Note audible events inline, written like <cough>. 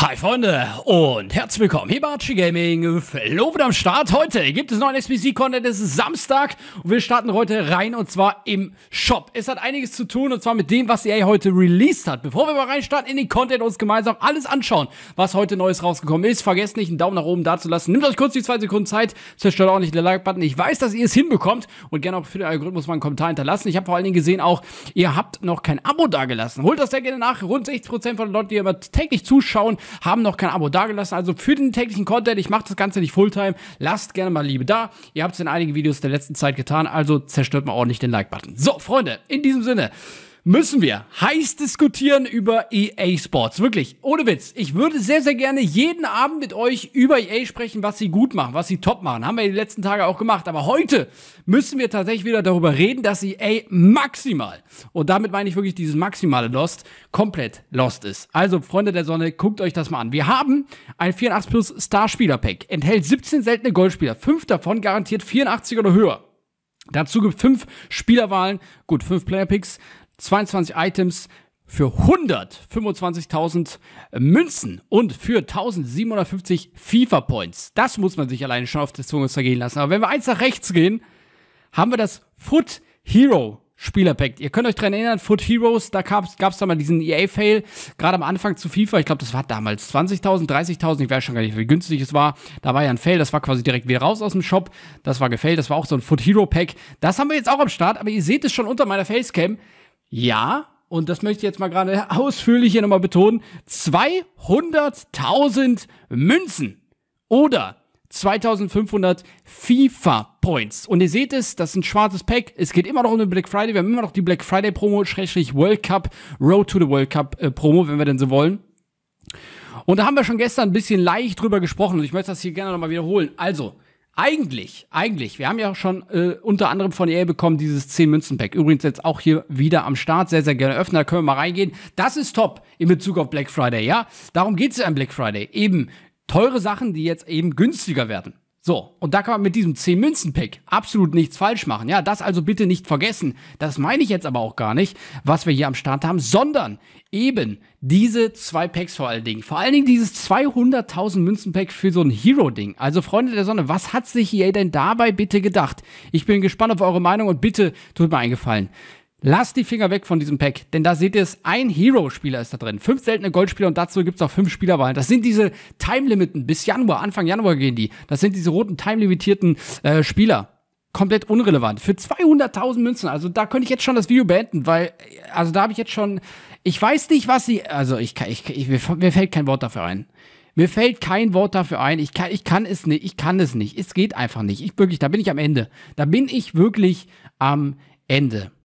Hi Freunde und herzlich willkommen hier bei Archie Gaming. Lobet am Start. Heute gibt es noch ein SBC-Content. Es ist Samstag und wir starten heute rein und zwar im Shop. Es hat einiges zu tun und zwar mit dem, was EA heute released hat. Bevor wir mal reinstarten in den Content, und uns gemeinsam alles anschauen, was heute Neues rausgekommen ist. Vergesst nicht, einen Daumen nach oben da zu lassen. Nehmt euch kurz die zwei Sekunden Zeit. Zerstört auch nicht den Like-Button. Ich weiß, dass ihr es hinbekommt und gerne auch für den Algorithmus mal einen Kommentar hinterlassen. Ich habe vor allen Dingen gesehen auch, ihr habt noch kein Abo dagelassen. Holt das sehr gerne nach. Rund 60% von den Leuten, die immer täglich zuschauen, haben noch kein Abo dagelassen. Also für den täglichen Content, ich mache das Ganze nicht Fulltime, lasst gerne mal Liebe da. Ihr habt es in einigen Videos der letzten Zeit getan, also zerstört mal ordentlich den Like-Button. So, Freunde, in diesem Sinne müssen wir heiß diskutieren über EA Sports. Wirklich, ohne Witz. Ich würde sehr, sehr gerne jeden Abend mit euch über EA sprechen, was sie gut machen, was sie top machen. Haben wir die letzten Tage auch gemacht. Aber heute müssen wir tatsächlich wieder darüber reden, dass EA maximal, und damit meine ich wirklich dieses maximale Lost, komplett lost ist. Also, Freunde der Sonne, guckt euch das mal an. Wir haben ein 84 Plus Star Spieler Pack. Enthält 17 seltene Goldspieler. Fünf davon garantiert 84 oder höher. Dazu gibt es fünf Spielerwahlen, gut, fünf Player Picks, 22 Items für 125.000 äh, Münzen und für 1750 FIFA Points. Das muss man sich alleine schon auf der Zunge zergehen lassen. Aber wenn wir eins nach rechts gehen, haben wir das Foot Hero Spielerpack. Ihr könnt euch daran erinnern, Foot Heroes, da gab es da mal diesen EA-Fail, gerade am Anfang zu FIFA. Ich glaube, das war damals 20.000, 30.000, ich weiß schon gar nicht, wie günstig es war. Da war ja ein Fail, das war quasi direkt wieder raus aus dem Shop. Das war gefailt, das war auch so ein Foot Hero Pack. Das haben wir jetzt auch am Start, aber ihr seht es schon unter meiner Facecam ja, und das möchte ich jetzt mal gerade <laughs> ausführlich hier nochmal betonen, 200.000 Münzen oder 2500 FIFA Points. Und ihr seht es, das ist ein schwarzes Pack. Es geht immer noch um den Black Friday. Wir haben immer noch die Black Friday Promo, Schrägstrich World Cup, Road to the World Cup äh, Promo, wenn wir denn so wollen. Und da haben wir schon gestern ein bisschen leicht drüber gesprochen und ich möchte das hier gerne nochmal wiederholen. Also, eigentlich, eigentlich, wir haben ja schon äh, unter anderem von EA bekommen dieses 10-Münzen-Pack. Übrigens jetzt auch hier wieder am Start. Sehr, sehr gerne öffnen. Da können wir mal reingehen. Das ist top in Bezug auf Black Friday, ja? Darum geht es ja an Black Friday. Eben teure Sachen, die jetzt eben günstiger werden. So, und da kann man mit diesem 10 münzen pack absolut nichts falsch machen. Ja, das also bitte nicht vergessen. Das meine ich jetzt aber auch gar nicht, was wir hier am Start haben, sondern eben diese zwei Packs vor allen Dingen. Vor allen Dingen dieses 200.000 Münzen-Pack für so ein Hero-Ding. Also Freunde der Sonne, was hat sich EA denn dabei bitte gedacht? Ich bin gespannt auf eure Meinung und bitte tut mir einen Gefallen. Lasst die Finger weg von diesem Pack, denn da seht ihr es, ein Hero-Spieler ist da drin. Fünf seltene Goldspieler und dazu gibt es auch fünf Spielerwahlen. Das sind diese Time-Limiten bis Januar, Anfang Januar gehen die. Das sind diese roten time-limitierten äh, Spieler. Komplett unrelevant. Für 200.000 Münzen, also da könnte ich jetzt schon das Video beenden, weil, äh, also da habe ich jetzt schon, ich weiß nicht, was sie, also ich, kann, ich, ich mir, mir fällt kein Wort dafür ein. Mir fällt kein Wort dafür ein. Ich kann, ich kann es nicht. Ich kann es nicht. Es geht einfach nicht. Ich wirklich, da bin ich am Ende. Da bin ich wirklich am Ende.